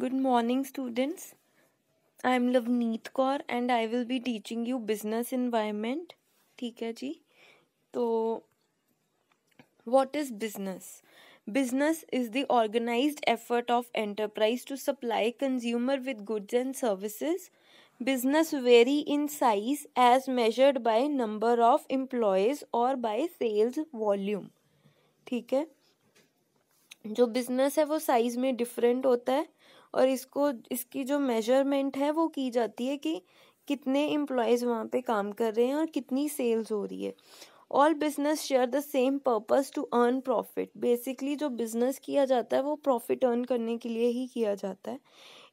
Good morning students I am Lovneet Kaur and I will be teaching you business environment ठीक है जी तो what is business business is the organise effort of enterprise to supply consumer with goods and services business vary in size as measured by number of employees और by sales volume ठीक है जो business है वो size में different होता है और इसको इसकी जो मेजरमेंट है वो की जाती है कि कितने एम्प्लॉयज़ वहाँ पे काम कर रहे हैं और कितनी सेल्स हो रही है all business share the same purpose to earn profit basically जो बिजनेस किया जाता है वो प्रॉफिट अर्न करने के लिए ही किया जाता है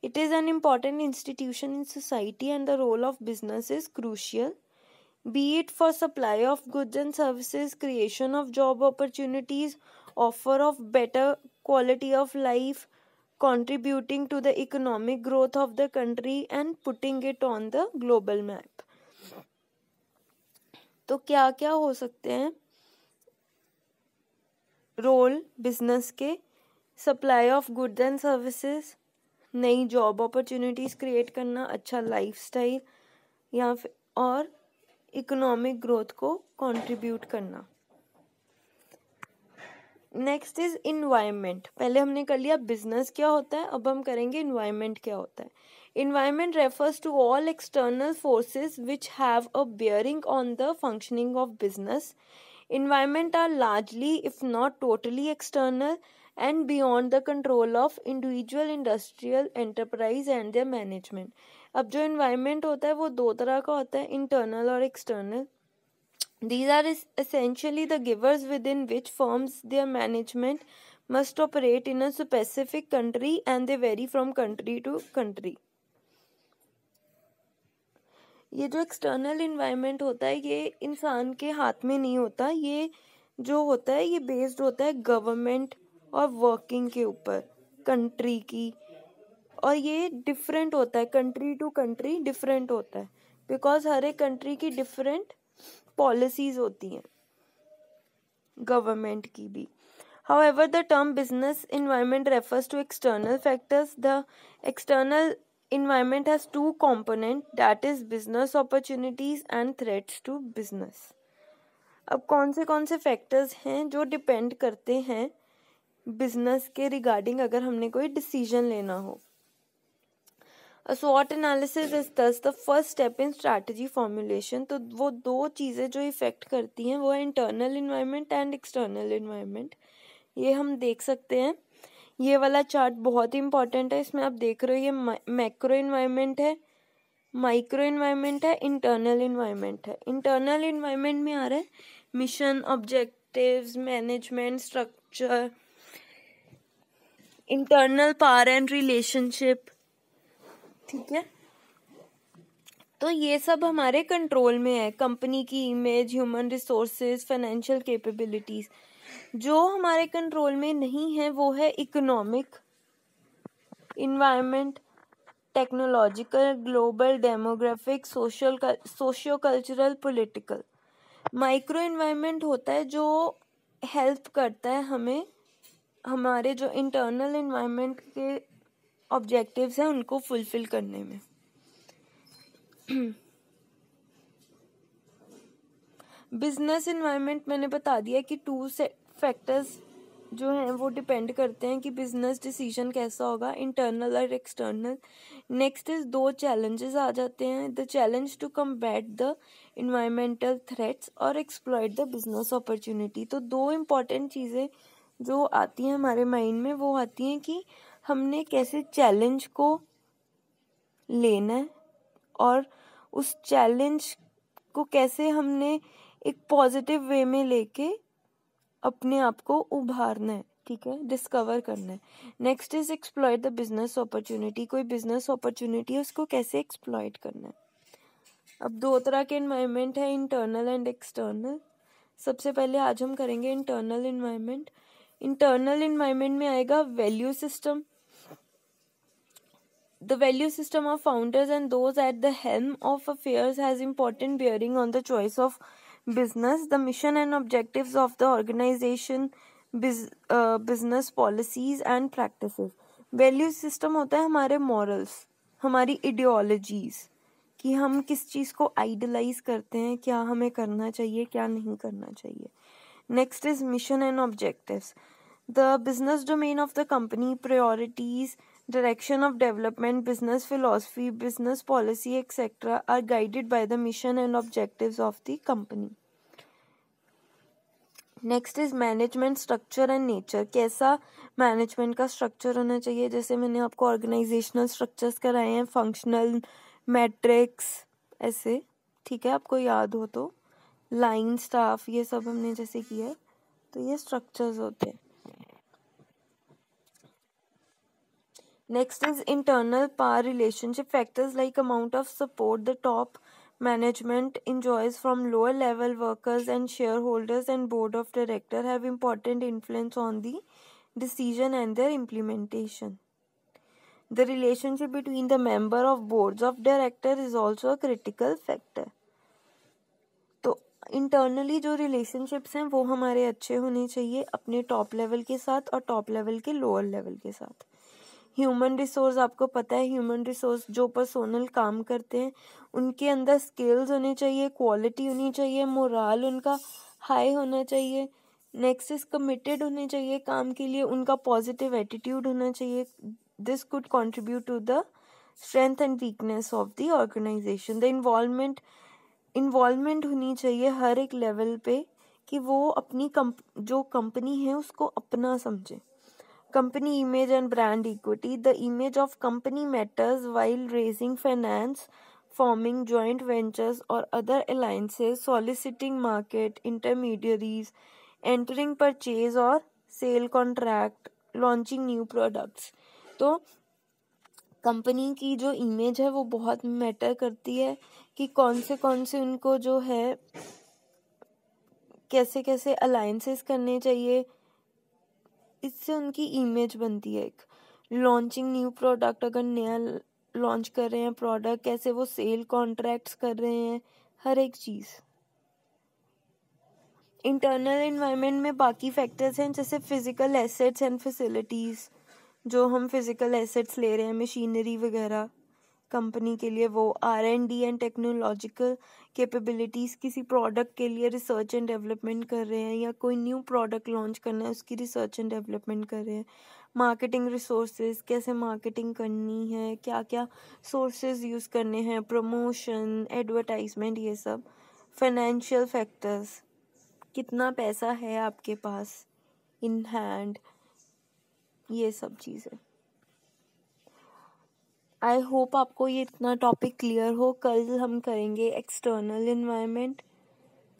it is an important institution in society and the role of business is crucial be it for supply of goods and services creation of job opportunities offer of better quality of life contributing to the economic growth of the country and putting it on the global map. तो क्या क्या हो सकते हैं role business के supply of goods and services नई job opportunities create करना अच्छा लाइफस्टाइल या फिर और इकोनॉमिक ग्रोथ को कंट्रीब्यूट करना नेक्स्ट इज इन्वायरमेंट पहले हमने कर लिया बिजनेस क्या होता है अब हम करेंगे इन्वायरमेंट क्या होता है environment refers to all external forces which have a bearing on the functioning of business environment are largely if not totally external and beyond the control of individual industrial enterprise and their management अब जो environment होता है वो दो तरह का होता है इंटरनल और external These are is essentially the givers within which firms, their management must operate in a specific country and they vary from country to country. ये जो एक्सटर्नल इन्वायरमेंट होता है ये इंसान के हाथ में नहीं होता ये जो होता है ये बेस्ड होता है गवर्नमेंट और वर्किंग के ऊपर कंट्री की और ये डिफरेंट होता है कंट्री टू कंट्री डिफरेंट होता है बिकॉज हर एक कंट्री की डिफरेंट पॉलिसीज होती हैं गवर्नमेंट की भी how the term business environment refers to external factors the external environment has two component that is business opportunities and threats to business अब कौन से कौन से फैक्टर्स हैं जो डिपेंड करते हैं बिजनेस के रिगार्डिंग अगर हमने कोई डिसीजन लेना हो A SWOT analysis is thus the first step in strategy formulation. तो वो दो चीज़ें जो इफ़ेक्ट करती हैं वो है internal environment and external environment ये हम देख सकते हैं ये वाला चार्ट बहुत ही इंपॉर्टेंट है इसमें आप देख रहे हो ये मैक्रो इन्वायरमेंट है माइक्रो इन्वायरमेंट है इंटरनल इन्वायरमेंट है इंटरनल इन्वायरमेंट में आ रहा है mission objectives management structure internal power and relationship ठीक है तो ये सब हमारे कंट्रोल में है कंपनी की image human resources financial capabilities जो हमारे कंट्रोल में नहीं है वो है economic environment technological global demographic social socio cultural political micro environment होता है जो हेल्प करता है हमें हमारे जो इंटरनल इन्वायरमेंट के ऑब्जेक्टिव्स हैं उनको फुलफिल करने में बिजनेस इन्वायरमेंट मैंने बता दिया कि टू से फैक्टर्स जो हैं वो डिपेंड करते हैं कि बिजनेस डिसीजन कैसा होगा इंटरनल और एक्सटर्नल नेक्स्ट इज दो चैलेंजेस आ जाते हैं the challenge to combat the environmental threats और एक्सप्लॉयड द बिजनेस अपॉर्चुनिटी तो दो इम्पॉर्टेंट चीज़ें जो आती हैं हमारे माइंड में वो आती हैं कि हमने कैसे चैलेंज को लेना है और उस चैलेंज को कैसे हमने एक पॉजिटिव वे में लेके अपने आप को उभारना है ठीक है डिस्कवर करना है next is exploit the business opportunity कोई बिजनेस अपॉर्चुनिटी है उसको कैसे एक्सप्लॉयट करना है अब दो तरह के इन्वायरमेंट है इंटरनल एंड एक्सटर्नल सबसे पहले आज हम करेंगे इंटरनल इन्वायरमेंट इंटरनल इन्वायरमेंट में आएगा value system the value system of founders and those at the helm of affairs has important bearing on the choice of business the mission and objectives of the organization uh, business policies and practices value system hota hai hamare morals hamari ideologies ki hum kis cheez ko idolize karte hain kya hame karna chahiye kya nahi karna chahiye next is mission and objectives the business domain of the company priorities direction of development, business philosophy, business policy, etc., are guided by the mission and objectives of the company. Next is management structure and nature कैसा management का structure होना चाहिए जैसे मैंने आपको organisational structures कराए हैं functional matrix ऐसे ठीक है आपको याद हो तो लाइन स्टाफ ये सब हमने जैसे किया है तो ये स्ट्रक्चर्स होते हैं next is internal power relationship factors like amount of support the top management enjoys from lower level workers and share holders and board of director have important influence on the decision and their implementation the relationship between the member of boards of director is also a critical factor तो internally जो relationships हैं वो हमारे अच्छे होने चाहिए अपने top level के साथ और टॉप लेवल के लोअर लेवल के साथ ह्यूमन रिसोर्स आपको पता है ह्यूमन रिसोर्स जो पर्सोनल काम करते हैं उनके अंदर स्किल्स होने चाहिए क्वालिटी होनी चाहिए मोरल उनका हाई होना चाहिए नेक्स्ट इज कमिटेड होने चाहिए काम के लिए उनका पॉजिटिव एटीट्यूड होना चाहिए this could contribute to the strength and weakness of the organisation the involvement involvement होनी चाहिए हर एक लेवल पे कि वो अपनी कंप जो कंपनी है उसको अपना समझें company image and brand equity the image of company matters while raising finance forming joint ventures or other alliances soliciting market intermediaries entering purchase or sale contract launching new products तो company की जो image है वो बहुत matter करती है कि कौन से कौन से उनको जो है कैसे कैसे अलायंसेस करने चाहिए इससे उनकी इमेज बनती है एक लॉन्चिंग न्यू प्रोडक्ट अगर नया लॉन्च कर रहे हैं प्रोडक्ट कैसे वो सेल कॉन्ट्रैक्ट्स कर रहे हैं हर एक चीज़ इंटरनल इन्वायरमेंट में बाकी फैक्टर्स हैं जैसे फिज़िकल एसेट्स एंड फैसिलिटीज़ जो हम फिज़िकल एसेट्स ले रहे हैं मशीनरी वगैरह कंपनी के लिए वो R and D and technological capabilities किसी प्रोडक्ट के लिए रिसर्च एंड डेवलपमेंट कर रहे हैं या कोई न्यू प्रोडक्ट लॉन्च करना है उसकी रिसर्च एंड डेवलपमेंट कर रहे हैं मार्केटिंग रिसोर्सेज कैसे मार्केटिंग करनी है क्या क्या सोर्सेज यूज़ करने हैं प्रमोशन एडवर्टाइजमेंट ये सब फाइनेंशियल फैक्टर्स कितना पैसा है आपके पास इन हैंड ये सब चीज़ें आई होप आपको ये इतना टॉपिक क्लियर हो कल हम करेंगे external environment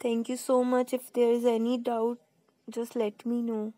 thank you so much if there is any doubt just let me no